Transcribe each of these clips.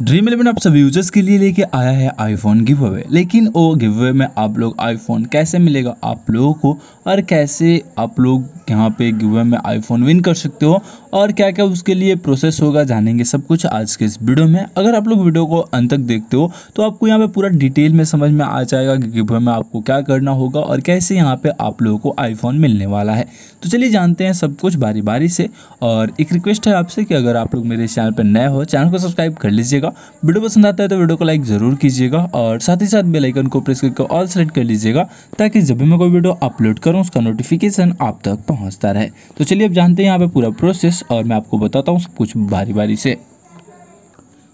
Dream eleven आप सभी users के लिए लेके आया है आईफोन गिव अवे लेकिन वो गिव अवे में आप लोग आईफोन कैसे मिलेगा आप लोगों को और कैसे आप लोग यहाँ पे गिव अवे में आईफोन विन कर सकते हो और क्या क्या उसके लिए प्रोसेस होगा जानेंगे सब कुछ आज के इस वीडियो में अगर आप लोग वीडियो को अंत तक देखते हो तो आपको यहाँ पर पूरा डिटेल में समझ में आ जाएगा कि गिव अवे में आपको क्या करना होगा और कैसे यहाँ पर आप लोगों को आईफोन मिलने वाला है तो चलिए जानते हैं सब कुछ बारी बारी से और एक रिक्वेस्ट है आपसे कि अगर आप लोग मेरे चैनल पर नए हो चैनल को सब्सक्राइब कर लीजिएगा लीजिएगा वीडियो पसंद आता है तो वीडियो को लाइक ज़रूर कीजिएगा और साथ ही साथ बेलाइकन को प्रेस करके ऑल सेलेक्ट कर लीजिएगा ताकि जब भी मैं कोई वीडियो अपलोड करूँ उसका नोटिफिकेशन आप तक पहुँचता रहे तो चलिए अब जानते हैं यहाँ पर पूरा प्रोसेस और मैं आपको बताता हूँ सब कुछ बारी बारी से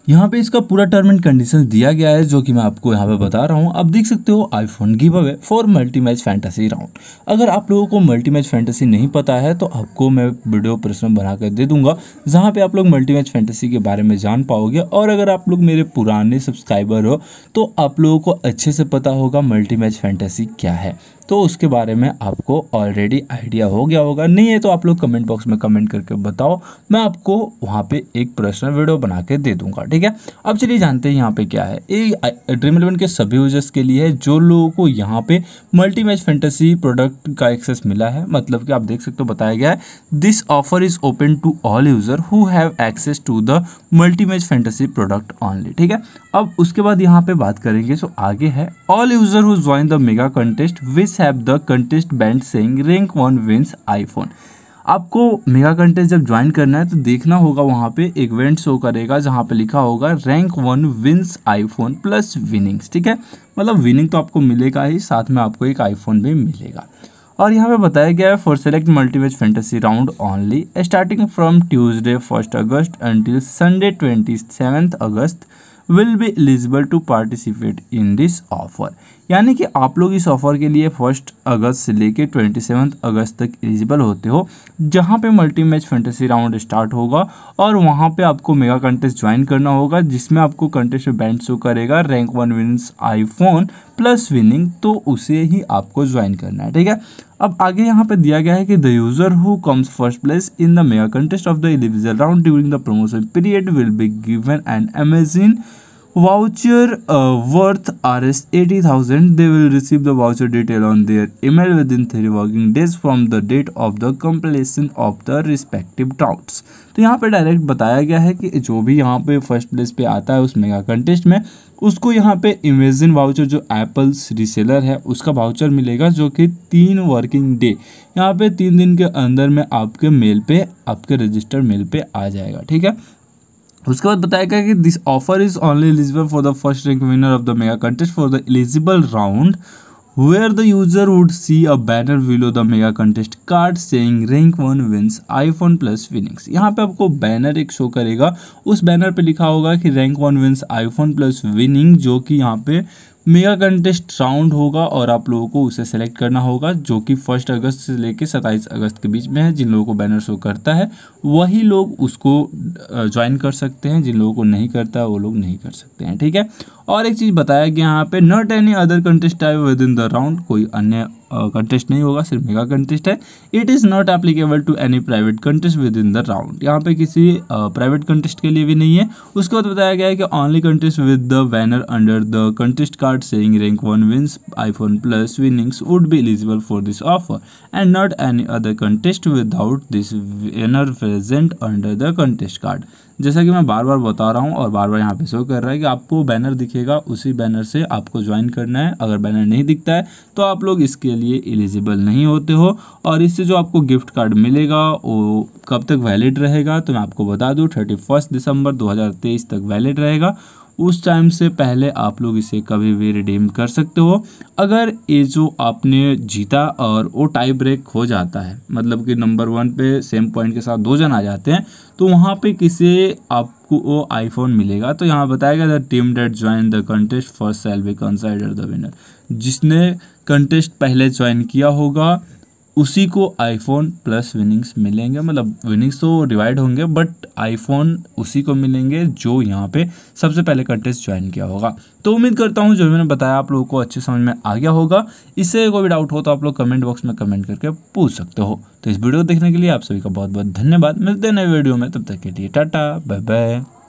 यहाँ पे इसका पूरा टर्म एंड कंडीशन दिया गया है जो कि मैं आपको यहाँ पे बता रहा हूँ आप देख सकते हो iPhone giveaway for multi match fantasy round अगर आप लोगों को मल्टी मैच फैंटेसी नहीं पता है तो आपको मैं वीडियो प्रश्न बना कर दे दूंगा जहाँ पे आप लोग मल्टी मैच फैंटेसी के बारे में जान पाओगे और अगर आप लोग मेरे पुराने सब्सक्राइबर हो तो आप लोगों को अच्छे से पता होगा मल्टी मैच फैंटेसी क्या है तो उसके बारे में आपको ऑलरेडी आइडिया हो गया होगा नहीं है तो आप लोग कमेंट बॉक्स में कमेंट करके बताओ मैं आपको वहाँ पर एक प्रश्न वीडियो बना के दे दूँगा ठीक है अब चलिए जानते हैं यहाँ पे क्या है ये ड्रीम इलेवन के सभी यूजर्स के लिए है जो लोगों को यहाँ पे मल्टी मैच फेंटेसी प्रोडक्ट का एक्सेस मिला है मतलब कि आप देख सकते हो बताया गया है this offer is open to all user who have access to the multi match fantasy product only ठीक है अब उसके बाद यहाँ पे बात करेंगे सो आगे है all user who join the mega contest with have the contest band saying rank one wins iPhone आपको मेगा कंटेस्ट जब ज्वाइन करना है तो देखना होगा वहाँ पे एक इवेंट शो करेगा जहाँ पे लिखा होगा rank one wins iPhone plus winnings ठीक है मतलब विनिंग तो आपको मिलेगा ही साथ में आपको एक आईफोन भी मिलेगा और यहाँ पे बताया गया है for select multiways fantasy round only starting from Tuesday first August until Sunday twenty seventh August will be eligible to participate in this offer यानी कि आप लोग इस ऑफर के लिए फर्स्ट अगस्त से लेकर ट्वेंटी सेवन अगस्त तक एलिजिबल होते हो जहाँ पे multi match fantasy round start होगा और वहाँ पे आपको मेगा कंटेस्ट ज्वाइन करना होगा जिसमें आपको कंटेस्ट में बैंड शो करेगा rank one wins iPhone plus winning तो उसे ही आपको ज्वाइन करना है ठीक है अब आगे यहाँ पे दिया गया है कि the user who comes first place in the mega contest of the individual round during the promotion period will be given an amazing voucher uh, worth Rs 80,000. They will receive the voucher detail on their email within 3 working days from the date of the completion of the respective doubts. तो यहाँ पे direct बताया गया है कि जो भी यहाँ पे फर्स्ट प्लेस पे आता है उस मेगा कंटेस्ट में उसको यहाँ पे इमेजिन वाउचर जो एप्पल रीसेलर है उसका वाउचर मिलेगा जो कि तीन वर्किंग डे यहाँ पे तीन दिन के अंदर में आपके मेल पे आपके रजिस्टर मेल पे आ जाएगा ठीक है उसके बाद बताया गया कि this offer is only eligible for the first rank winner of the mega contest for the eligible round where the user would see a banner below the mega contest card saying rank one wins iPhone plus winnings यहाँ पे आपको banner एक show करेगा उस banner पे लिखा होगा कि rank one wins iPhone plus winning जो कि यहाँ पे मेगा कंटेस्ट राउंड होगा और आप लोगों को उसे सेलेक्ट करना होगा जो कि फर्स्ट अगस्त से लेकर सत्ताईस अगस्त के बीच में है जिन लोगों को बैनर शो करता है वही लोग उसको ज्वाइन कर सकते हैं जिन लोगों को नहीं करता वो लोग नहीं कर सकते हैं ठीक है और एक चीज़ बताया गया यहाँ पे not any other contest I within the round कोई अन्य कंटेस्ट नहीं होगा सिर्फ मेगा कंटेस्ट है it is not applicable to any private contest within the round यहाँ पे किसी प्राइवेट uh, कंटेस्ट के लिए भी नहीं है उसके बाद बताया गया है कि only contest with the banner under the contest card saying rank one wins iPhone plus winnings would be eligible for this offer and not any other contest without this winner present under the contest card जैसा कि मैं बार बार बता रहा हूँ और बार बार यहाँ पे show कर रहा है कि आपको बैनर दिखेगा उसी बैनर से आपको ज्वाइन करना है अगर बैनर नहीं दिखता है तो आप लोग इसके लिए एलिजिबल नहीं होते हो और इससे जो आपको गिफ्ट कार्ड मिलेगा वो कब तक वैलिड रहेगा तो मैं आपको बता दूँ थर्टी दिसंबर दो तक वैलिड रहेगा उस टाइम से पहले आप लोग इसे कभी भी रिडीम कर सकते हो अगर ये जो आपने जीता और वो टाई ब्रेक हो जाता है मतलब कि नंबर वन पे सेम पॉइंट के साथ दो जन आ जाते हैं तो वहाँ पे किसे आपको वो आईफोन मिलेगा तो यहाँ बताएगा the team that join the contest first shall be consider the winner जिसने कंटेस्ट पहले ज्वाइन किया होगा उसी को आईफोन प्लस विनिंग्स मिलेंगे मतलब विनिंग्स तो डिवाइड होंगे बट आईफोन उसी को मिलेंगे जो यहाँ पे सबसे पहले कंटेस्ट ज्वाइन किया होगा तो उम्मीद करता हूँ जो मैंने बताया आप लोगों को अच्छे समझ में आ गया होगा इससे कोई भी डाउट हो तो आप लोग कमेंट बॉक्स में कमेंट करके पूछ सकते हो तो इस वीडियो को देखने के लिए आप सभी का बहुत बहुत धन्यवाद मिलते हैं नए वीडियो में तब तक के लिए टाटा बाय बाय